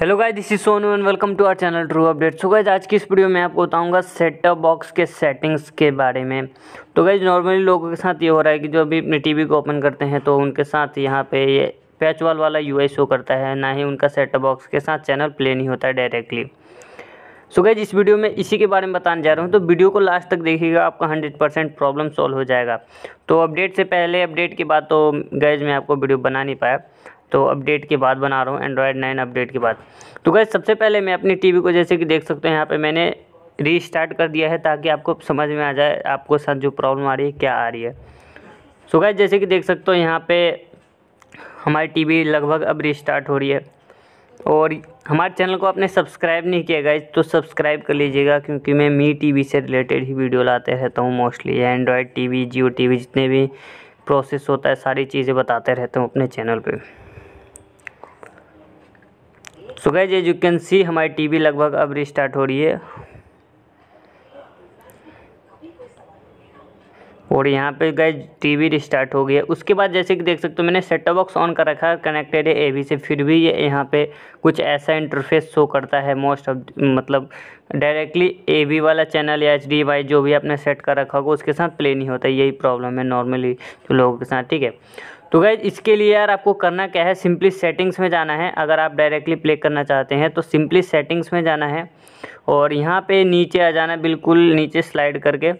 hello guys this is Sonu and welcome to our channel true update so guys आज की इस video में आपको बताऊंगा सेट टॉप बॉक्स के सेटिंग्स के बारे में तो गाइस नॉर्मली लोगों के साथ ये हो रहा है कि जो अभी अपने टीवी को ओपन करते हैं तो उनके साथ यहाँ पे ये पैच वाल वाला यू शो करता है ना ही उनका सेट टॉप बॉक्स के साथ चैनल प्ले नहीं होता है डायरेक्टली सो गाइज इस वीडियो में इसी के बारे में बताने जा रहा हूँ तो वीडियो को लास्ट तक देखिएगा आपका हंड्रेड परसेंट प्रॉब्लम सॉल्व हो जाएगा तो अपडेट से पहले अपडेट के बाद तो गैज मैं आपको वीडियो बना नहीं पाया तो अपडेट के बाद बना रहा हूँ एंड्रॉयड नाइन अपडेट के बाद तो गैस सबसे पहले मैं अपनी टी को जैसे कि देख सकते हैं यहाँ पर मैंने रीस्टार्ट कर दिया है ताकि आपको समझ में आ जाए आपको साथ जो प्रॉब्लम आ रही है क्या आ रही है सो गैस जैसे कि देख सकते हो यहाँ पे हमारी टीवी लगभग अब रिस्टार्ट हो रही है और हमारे चैनल को आपने सब्सक्राइब नहीं किया गाइज तो सब्सक्राइब कर लीजिएगा क्योंकि मैं मी टीवी से रिलेटेड ही वीडियो लाते रहता हूँ mostly Android TV Jio TV जितने भी प्रोसेस होता है सारी चीज़ें बताते रहता हूँ अपने चैनल पे so guys as you can see हमारी टीवी लगभग अब रिस्टार्ट हो रही है और यहाँ पे गए टीवी रिस्टार्ट हो गया उसके बाद जैसे कि देख सकते हो मैंने सेट बॉक्स ऑन कर रखा है कनेक्टेड है ए से फिर भी ये यहाँ पे कुछ ऐसा इंटरफेस शो करता है मोस्ट ऑफ मतलब डायरेक्टली ए वाला चैनल या एच डी वाई जो भी आपने सेट कर रखा होगा उसके साथ प्ले नहीं होता यही प्रॉब्लम है नॉर्मली जो लोगों के साथ ठीक है तो गैज इसके लिए यार आपको करना क्या है सिंपली सेटिंग्स में जाना है अगर आप डायरेक्टली प्ले करना चाहते हैं तो सिंपली सेटिंग्स में जाना है और यहाँ पे नीचे आ जाना बिल्कुल नीचे स्लाइड करके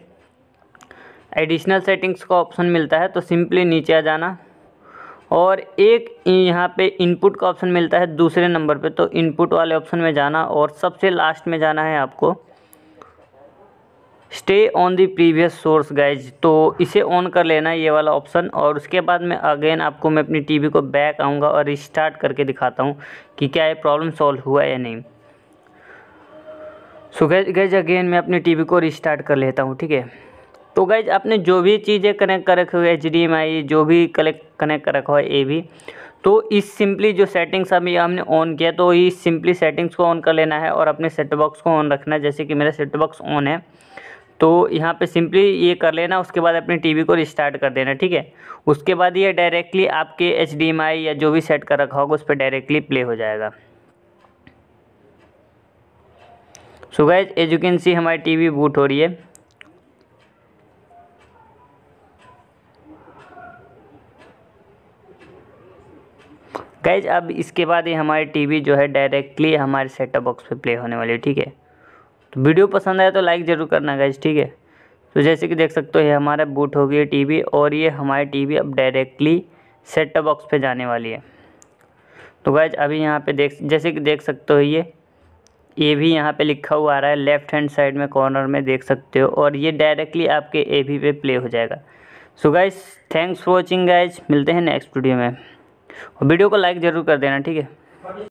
एडिशनल सेटिंग्स का ऑप्शन मिलता है तो सिंपली नीचे आ जाना और एक यहाँ पे इनपुट का ऑप्शन मिलता है दूसरे नंबर पे तो इनपुट वाले ऑप्शन में जाना और सबसे लास्ट में जाना है आपको stay on the previous source guys तो इसे ऑन कर लेना ये वाला ऑप्शन और उसके बाद में अगेन आपको मैं अपनी टीवी को बैक आऊँगा और रिस्टार्ट करके दिखाता हूँ कि क्या ये प्रॉब्लम सॉल्व हुआ या नहीं सो गैज गैज अगेन मैं अपनी टीवी को रिस्टार्ट कर लेता हूँ ठीक है तो गैज आपने जो भी चीज़ें कनेक्ट कर रखे हुए एच डी एम आई जो भी कलेक्ट कनेक्ट कर रखा हुआ ए भी तो इस सिंपली जो सेटिंग्स अभी हमने ऑन किया तो इस सिंपली सेटिंग्स को ऑन कर लेना है और अपने सेट बॉक्स को ऑन रखना है जैसे कि मेरा सेट बॉक्स ऑन है तो यहाँ पे सिंपली ये कर लेना उसके बाद अपनी टीवी को रिस्टार्ट कर देना ठीक है उसके बाद ये डायरेक्टली आपके एच या जो भी सेट कर रखा होगा उस पर डायरेक्टली प्ले हो जाएगा सो गैज एज सी हमारी टीवी बूट हो रही है गैज अब इसके बाद ये हमारी टीवी जो है डायरेक्टली हमारे सेटअप बॉक्स पे प्ले होने वाली है ठीक है तो वीडियो पसंद आया तो लाइक ज़रूर करना गाइज ठीक है तो जैसे कि देख सकते हो ये हमारा बूट हो गया टीवी और ये हमारी टीवी अब डायरेक्टली सेट टॉप बॉक्स पे जाने वाली है तो गाइज अभी यहाँ पे देख जैसे कि देख सकते हो ये ये भी यहाँ पे लिखा हुआ आ रहा है लेफ्ट हैंड साइड में कॉर्नर में देख सकते हो और ये डायरेक्टली आपके ए वी पे प्ले हो जाएगा so guys thanks for watching guys मिलते हैं नेक्स्ट वीडियो में और वीडियो को लाइक ज़रूर कर देना ठीक है